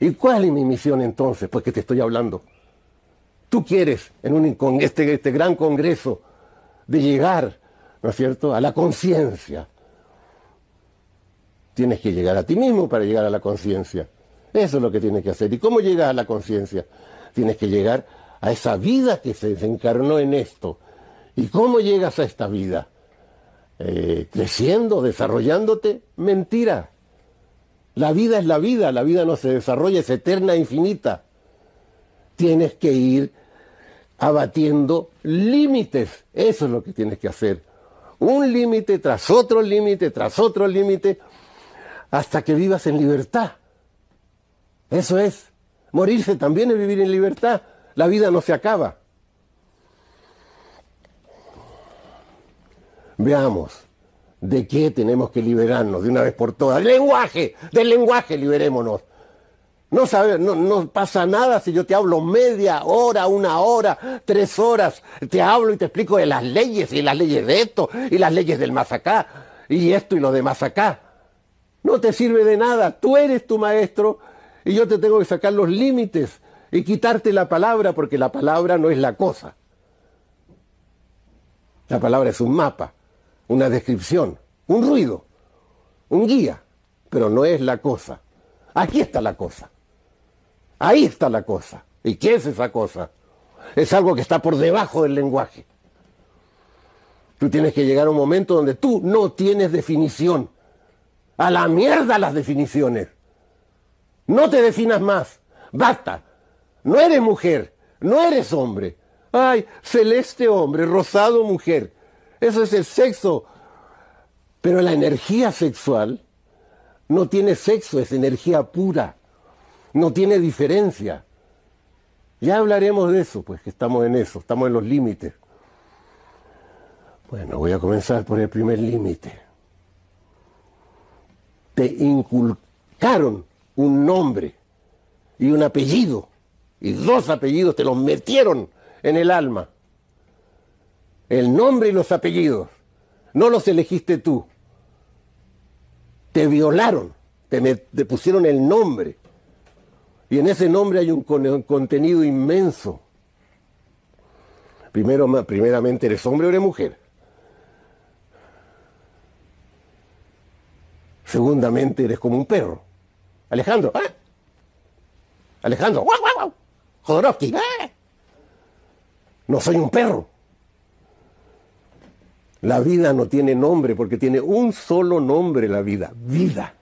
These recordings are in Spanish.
¿Y cuál es mi misión entonces? Pues que te estoy hablando. Tú quieres, en un, con este, este gran congreso, de llegar, ¿no es cierto?, a la conciencia. Tienes que llegar a ti mismo para llegar a la conciencia. Eso es lo que tienes que hacer. ¿Y cómo llegas a la conciencia? Tienes que llegar a esa vida que se desencarnó en esto. ¿Y cómo llegas a esta vida? Eh, creciendo, desarrollándote, mentira. La vida es la vida, la vida no se desarrolla, es eterna e infinita. Tienes que ir abatiendo límites, eso es lo que tienes que hacer. Un límite tras otro límite, tras otro límite, hasta que vivas en libertad. Eso es. Morirse también es vivir en libertad. La vida no se acaba. Veamos. ¿De qué tenemos que liberarnos de una vez por todas? ¡Del lenguaje! ¡Del lenguaje liberémonos! No, no, pasa nada si yo te hablo media hora, una hora, tres horas. Te hablo y te explico de las leyes y las leyes de esto y las leyes del más acá y esto y lo demás acá. No te sirve de nada. Tú eres tu maestro y yo te tengo que sacar los límites y quitarte la palabra porque la palabra no es la cosa. La palabra es un mapa una descripción, un ruido, un guía, pero no es la cosa. Aquí está la cosa. Ahí está la cosa. ¿Y qué es esa cosa? Es algo que está por debajo del lenguaje. Tú tienes que llegar a un momento donde tú no tienes definición. A la mierda las definiciones. No te definas más. Basta. No eres mujer. No eres hombre. Ay, celeste hombre, rosado mujer. Eso es el sexo. Pero la energía sexual no tiene sexo, es energía pura. No tiene diferencia. Ya hablaremos de eso, pues que estamos en eso, estamos en los límites. Bueno, voy a comenzar por el primer límite. Te inculcaron un nombre y un apellido, y dos apellidos te los metieron en el alma. El nombre y los apellidos. No los elegiste tú. Te violaron. Te, pusieron el nombre. Y en ese nombre hay un, contenido inmenso. Primero, primeramente, ¿eres hombre o eres mujer? Segundamente, eres como un perro. Alejandro, ¿ah? Alejandro, ¡guau, ¿ah? No soy un perro. La vida no tiene nombre porque tiene un solo nombre la vida, vida.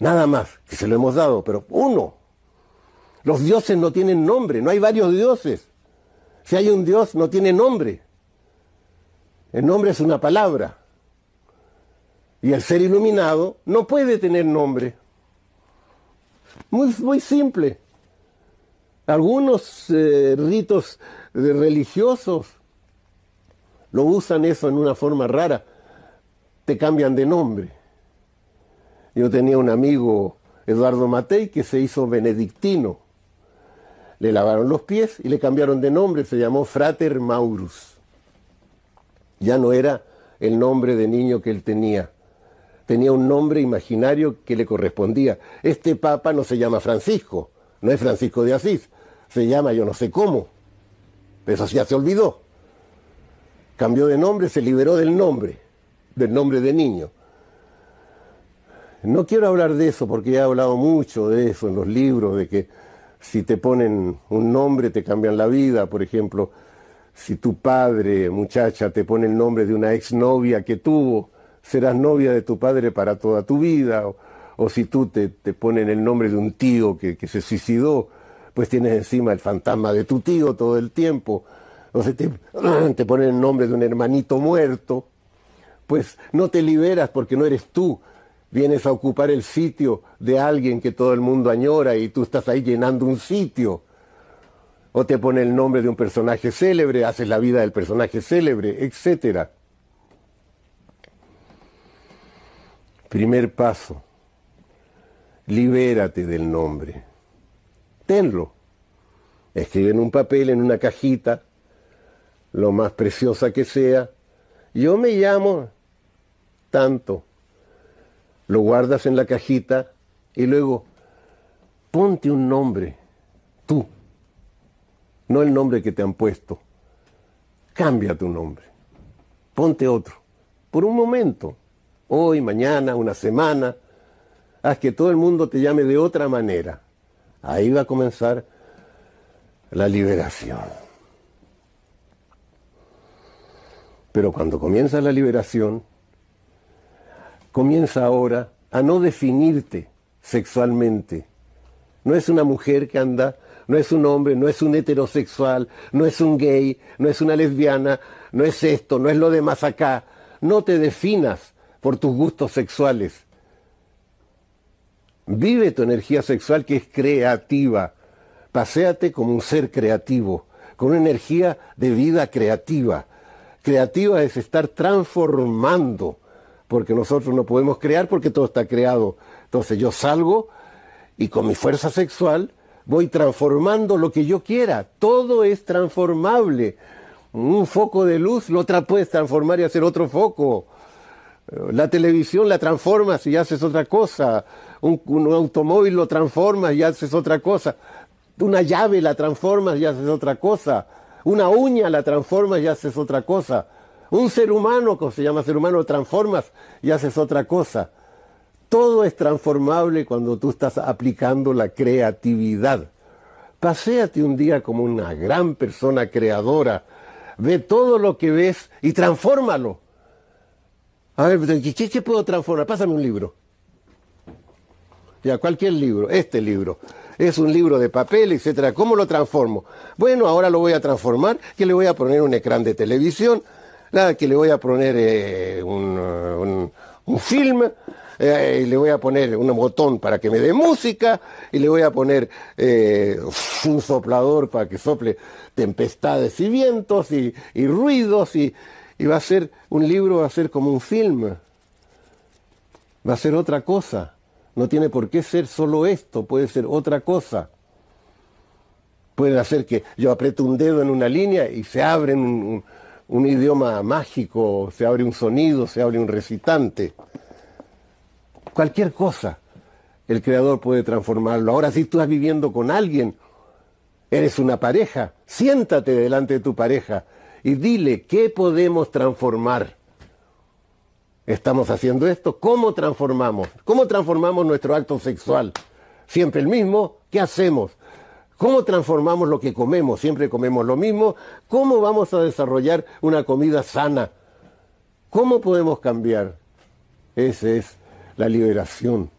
Nada más, que se lo hemos dado, pero uno. Los dioses no tienen nombre, no hay varios dioses. Si hay un dios, no tiene nombre. El nombre es una palabra. Y el ser iluminado no puede tener nombre. Muy, muy simple. Algunos eh, ritos religiosos lo usan eso en una forma rara. Te cambian de nombre. Yo tenía un amigo, Eduardo Matei, que se hizo benedictino. Le lavaron los pies y le cambiaron de nombre. Se llamó Frater Maurus. Ya no era el nombre de niño que él tenía. Tenía un nombre imaginario que le correspondía. Este papa no se llama Francisco, no es Francisco de Asís. Se llama yo no sé cómo. Eso ya se olvidó cambió de nombre, se liberó del nombre, del nombre de niño. No quiero hablar de eso porque he hablado mucho de eso en los libros, de que si te ponen un nombre te cambian la vida, por ejemplo, si tu padre, muchacha, te pone el nombre de una exnovia que tuvo, serás novia de tu padre para toda tu vida, o, si tú te, te, ponen el nombre de un tío que se suicidó, pues tienes encima el fantasma de tu tío todo el tiempo. Entonces te, te ponen el nombre de un hermanito muerto, pues no te liberas porque no eres tú, vienes a ocupar el sitio de alguien que todo el mundo añora y tú estás ahí llenando un sitio. O te pone el nombre de un personaje célebre, haces la vida del personaje célebre, etc. Primer paso, libérate del nombre. Tenlo. Escribe en un papel, en una cajita, lo más preciosa que sea, yo me llamo tanto. Lo guardas en la cajita y luego ponte un nombre, tú, no el nombre que te han puesto. Cambia tu nombre, ponte otro, por un momento, hoy, mañana, una semana, haz que todo el mundo te llame de otra manera. Ahí va a comenzar la liberación. Pero cuando comienza la liberación, comienza ahora a no definirte sexualmente. No es una mujer que anda, no es un hombre, no es un heterosexual, no es un gay, no es una lesbiana, no es esto, no es lo demás acá. No te definas por tus gustos sexuales. Vive tu energía sexual que es creativa. Paseate como un ser creativo, con una energía de vida creativa creativa es estar transformando, porque nosotros no podemos crear porque todo está creado. Entonces yo salgo y con mi fuerza sexual voy transformando lo que yo quiera. Todo es transformable. Un foco de luz lo otra puedes transformar y hacer otro foco. La televisión la transformas y haces otra cosa. Un, un automóvil lo transformas y haces otra cosa. Una llave la transformas y haces otra cosa. Una uña la transformas y haces otra cosa. Un ser humano, como se llama ser humano, transformas y haces otra cosa. Todo es transformable cuando tú estás aplicando la creatividad. Paseate un día como una gran persona creadora. Ve todo lo que ves y transfórmalo. A ver, ¿qué, qué puedo transformar? Pásame un libro ya cualquier libro, este libro, es un libro de papel, etcétera. ¿Cómo lo transformo? Bueno, ahora lo voy a transformar, que le voy a poner un ecrán de televisión, nada, que le voy a poner eh, un, film, eh, y le voy a poner un botón para que me dé música, y le voy a poner eh, un soplador para que sople tempestades y vientos y, ruidos, y va a ser un libro, va a ser como un film, va a ser otra cosa. No tiene por qué ser solo esto, puede ser otra cosa. Puede hacer que yo apriete un dedo en una línea y se abre un, idioma mágico, se abre un sonido, se abre un recitante. Cualquier cosa el Creador puede transformarlo. Ahora, si tú estás viviendo con alguien, eres una pareja, siéntate delante de tu pareja y dile qué podemos transformar estamos haciendo esto, ¿cómo transformamos? ¿Cómo transformamos nuestro acto sexual? Siempre el mismo, ¿qué hacemos? ¿Cómo transformamos lo que comemos? Siempre comemos lo mismo. ¿Cómo vamos a desarrollar una comida sana? ¿Cómo podemos cambiar? Esa es la liberación.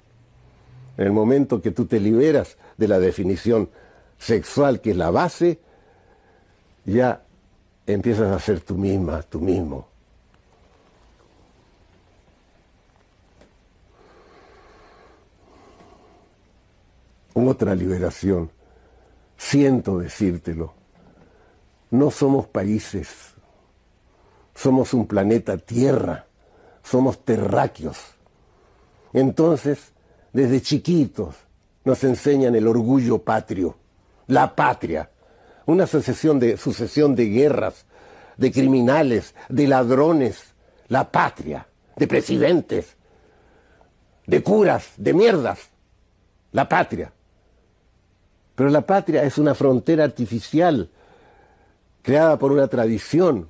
En el momento que tú te liberas de la definición sexual, que es la base, ya empiezas a ser tú misma, tú mismo. otra liberación. Siento decírtelo. No somos países, somos un planeta Tierra, somos terráqueos. Entonces, desde chiquitos nos enseñan el orgullo patrio, la patria, una sucesión de, sucesión de guerras, de criminales, de ladrones, la patria, de presidentes, de curas, de mierdas, la patria. Pero la patria es una frontera artificial creada por una tradición.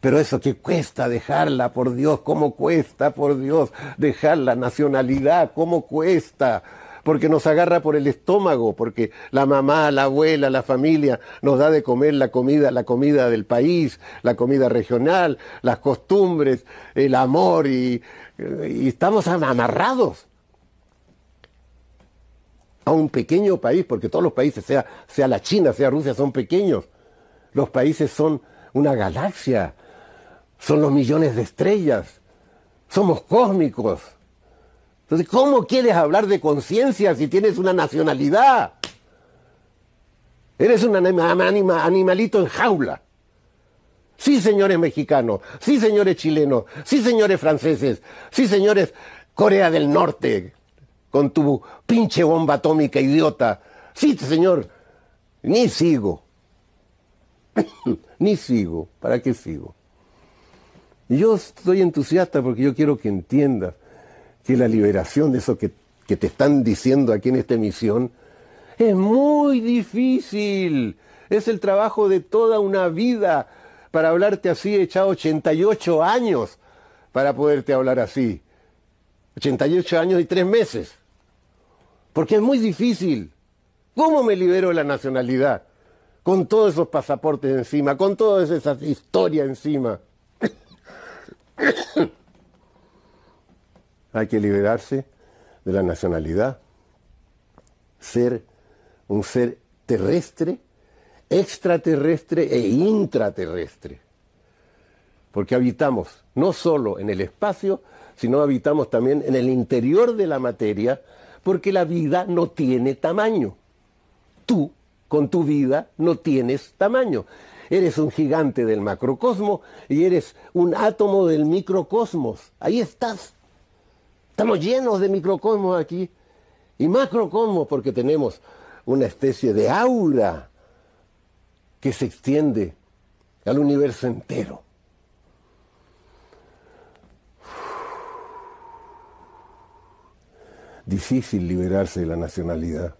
Pero eso que cuesta dejarla, por Dios, cómo cuesta, por Dios, dejar la nacionalidad, cómo cuesta, porque nos agarra por el estómago, porque la mamá, la abuela, la familia nos da de comer la comida, la comida del país, la comida regional, las costumbres, el amor y, y estamos amarrados a un pequeño país, porque todos los países, sea, sea la China, sea Rusia, son pequeños. Los países son una galaxia, son los millones de estrellas, somos cósmicos. Entonces, ¿cómo quieres hablar de conciencia si tienes una nacionalidad? Eres un animalito en jaula. Sí, señores mexicanos, sí, señores chilenos, sí, señores franceses, sí, señores Corea del Norte, con tu pinche bomba atómica idiota. Sí, señor, ni sigo. ni sigo. ¿Para qué sigo? Yo estoy entusiasta porque yo quiero que entiendas que la liberación de eso que, te están diciendo aquí en esta emisión es muy difícil. Es el trabajo de toda una vida. Para hablarte así he echado 88 años para poderte hablar así. 88 años y 3 meses. Porque es muy difícil. ¿Cómo me libero de la nacionalidad? Con todos esos pasaportes encima, con todas esas historias encima. Hay que liberarse de la nacionalidad, ser un ser terrestre, extraterrestre e intraterrestre. Porque habitamos no solo en el espacio, sino habitamos también en el interior de la materia, porque la vida no tiene tamaño. Tú, con tu vida, no tienes tamaño. Eres un gigante del macrocosmo y eres un átomo del microcosmos. Ahí estás. Estamos llenos de microcosmos aquí y macrocosmos porque tenemos una especie de aura que se extiende al universo entero. difícil liberarse de la nacionalidad.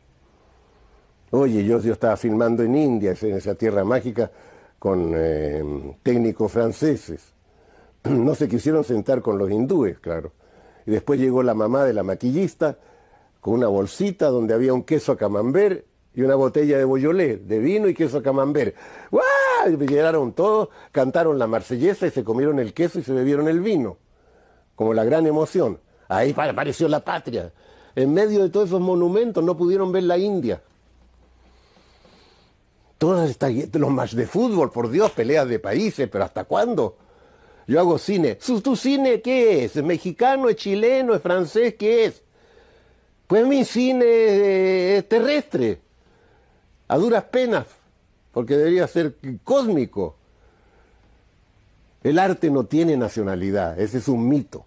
Oye, yo, yo estaba filmando en India, en esa tierra mágica, con eh, técnicos franceses. No se quisieron sentar con los hindúes, claro. Y después llegó la mamá de la maquillista con una bolsita donde había un queso camembert y una botella de boyolé, de vino y queso camembert. ¡Guau! Y llegaron todos, cantaron la marsellesa y se comieron el queso y se bebieron el vino. Como la gran emoción. Ahí apareció la patria en medio de todos esos monumentos, no pudieron ver la India. Todas estas, los match de fútbol, por Dios, peleas de países, pero ¿hasta cuándo? Yo hago cine. ¿Tu cine qué es? ¿Es mexicano, es chileno, es francés? ¿Qué es? Pues mi cine es terrestre, a duras penas, porque debería ser cósmico. El arte no tiene nacionalidad, ese es un mito.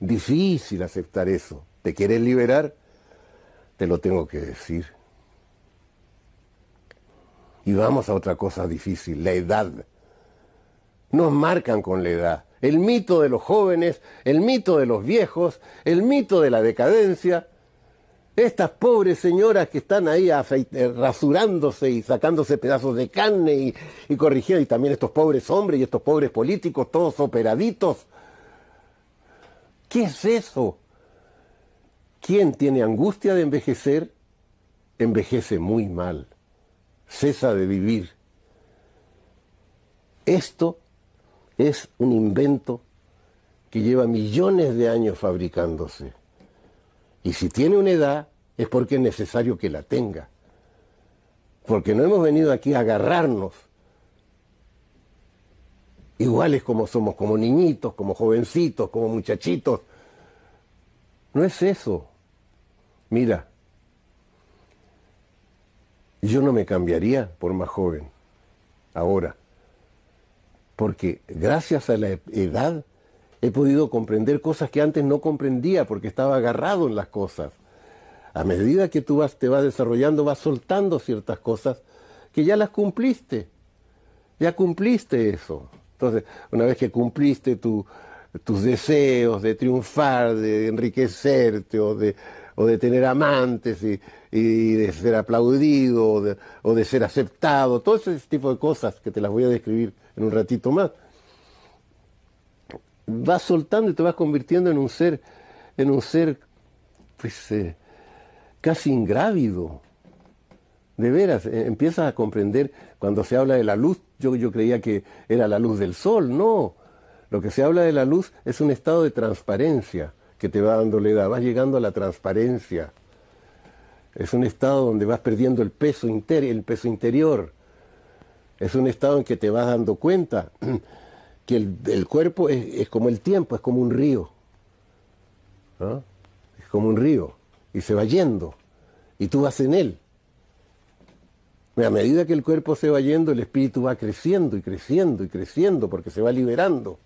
Difícil aceptar eso. ¿Te quieres liberar? Te lo tengo que decir. Y vamos a otra cosa difícil, la edad. Nos marcan con la edad. El mito de los jóvenes, el mito de los viejos, el mito de la decadencia. Estas pobres señoras que están ahí eh, rasurándose y sacándose pedazos de carne y, y corrigiendo, y también estos pobres hombres y estos pobres políticos, todos operaditos. ¿Qué es eso? Quien tiene angustia de envejecer, envejece muy mal, cesa de vivir. Esto es un invento que lleva millones de años fabricándose. Y si tiene una edad, es porque es necesario que la tenga. Porque no hemos venido aquí a agarrarnos, iguales como somos, como niñitos, como jovencitos, como muchachitos. No es eso mira, yo no me cambiaría por más joven, ahora, porque gracias a la edad he podido comprender cosas que antes no comprendía porque estaba agarrado en las cosas. A medida que tú vas, te vas desarrollando, vas soltando ciertas cosas que ya las cumpliste. Ya cumpliste eso. Entonces, una vez que cumpliste tus deseos de triunfar, de enriquecerte o de o de tener amantes y, de ser aplaudido o de, ser aceptado, todo ese tipo de cosas que te las voy a describir en un ratito más, vas soltando y te vas convirtiendo en un ser, en un ser pues eh, casi ingrávido. De veras, eh, empiezas a comprender cuando se habla de la luz, yo, yo creía que era la luz del sol, no. Lo que se habla de la luz es un estado de transparencia que te va dando la edad, vas llegando a la transparencia. Es un estado donde vas perdiendo el peso, el peso interior. Es un estado en que te vas dando cuenta que el, cuerpo es, como el tiempo, es como un río. Es como un río y se va yendo y tú vas en él. a medida que el cuerpo se va yendo, el espíritu va creciendo y creciendo y creciendo porque se va liberando.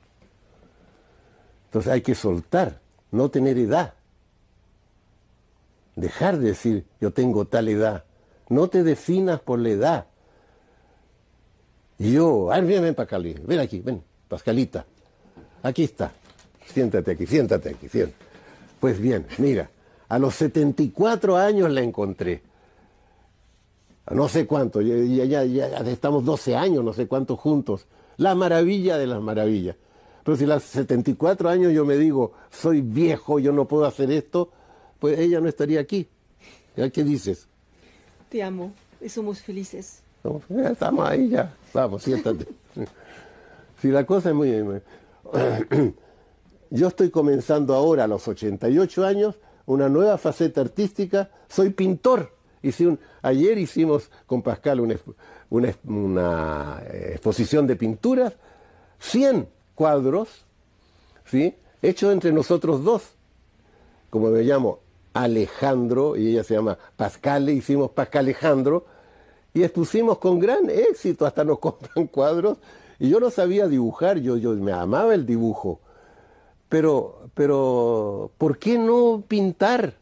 Entonces hay que soltar no tener edad. Dejar de decir yo tengo tal edad. No te definas por la edad. Yo, ay, ven, ven, aquí, ven, Pascalita. Aquí está. Siéntate aquí, siéntate aquí, siéntate. Pues bien, mira, a los 74 años la encontré. No sé cuánto, ya, estamos 12 años, no sé cuánto juntos. La maravilla de las maravillas. Pero si a los 74 años yo me digo, soy viejo, yo no puedo hacer esto, pues ella no estaría aquí. ¿Ya qué dices? Te amo somos felices. estamos ahí ya. Vamos, siéntate. si la cosa es muy... yo estoy comenzando ahora, a los 88 años, una nueva faceta artística. Soy pintor. ayer hicimos con Pascal una, una eh, exposición de pinturas. 100 cuadros, ¿sí? hechos entre nosotros dos. Como me llamo Alejandro y ella se llama Pascal, hicimos Pascal Alejandro y expusimos con gran éxito, hasta nos compran cuadros. Y yo no sabía dibujar, yo, yo me amaba el dibujo. Pero, pero, ¿por qué no pintar?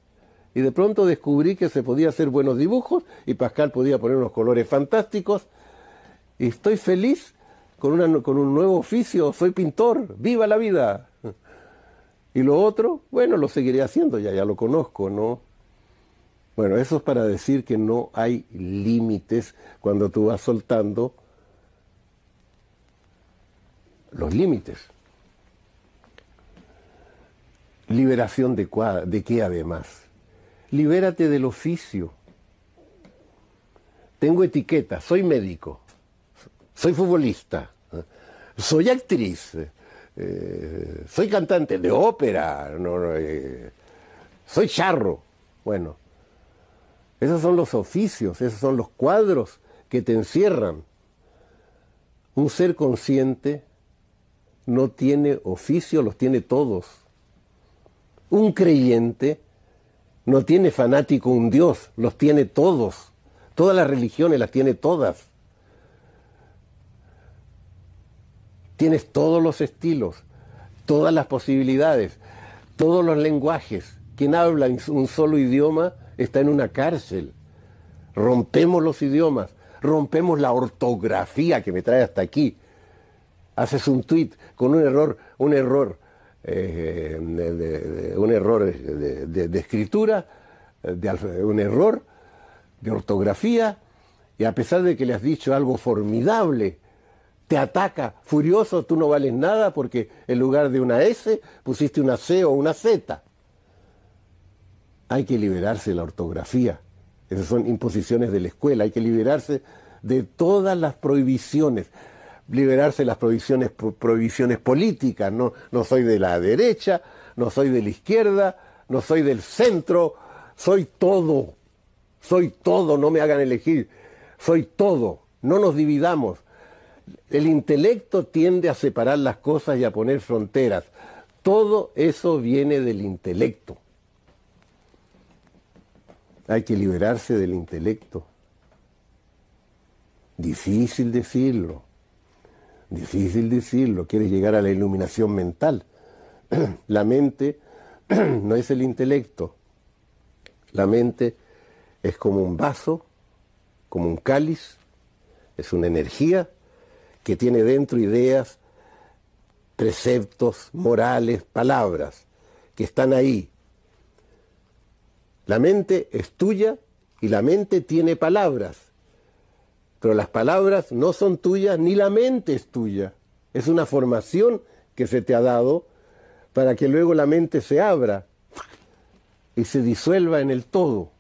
Y de pronto descubrí que se podía hacer buenos dibujos y Pascal podía poner unos colores fantásticos. Y estoy feliz con, un nuevo oficio, soy pintor, viva la vida. Y lo otro, bueno, lo seguiré haciendo, ya, ya lo conozco, ¿no? Bueno, eso es para decir que no hay límites cuando tú vas soltando los límites. Liberación de, de qué además. Libérate del oficio. Tengo etiqueta, soy médico soy futbolista, ¿eh? soy actriz, ¿eh? Eh, soy cantante de ópera, soy charro. Bueno, esos son los oficios, esos son los cuadros que te encierran. Un ser consciente no tiene oficio, los tiene todos. Un creyente no tiene fanático, un Dios, los tiene todos. Todas las religiones las tiene todas. Tienes todos los estilos, todas las posibilidades, todos los lenguajes. Quien habla un solo idioma está en una cárcel. Rompemos los idiomas, rompemos la ortografía que me trae hasta aquí. Haces un tweet con un error, un error, eh, un error de, escritura, un error de ortografía, y a pesar de que le has dicho algo formidable, te ataca furioso, tú no vales nada porque en lugar de una S pusiste una C o una Z. Hay que liberarse de la ortografía. Esas son imposiciones de la escuela. Hay que liberarse de todas las prohibiciones. Liberarse de las prohibiciones, prohibiciones políticas. No, no soy de la derecha, no soy de la izquierda, no soy del centro. Soy todo. Soy todo. No me hagan elegir. Soy todo. No nos dividamos. El intelecto tiende a separar las cosas y a poner fronteras. Todo eso viene del intelecto. Hay que liberarse del intelecto. Difícil decirlo. Difícil decirlo. Quieres llegar a la iluminación mental. la mente no es el intelecto. La mente es como un vaso, como un cáliz, es una energía que tiene dentro ideas, preceptos, morales, palabras, que están ahí. La mente es tuya y la mente tiene palabras, pero las palabras no son tuyas ni la mente es tuya. Es una formación que se te ha dado para que luego la mente se abra y se disuelva en el todo.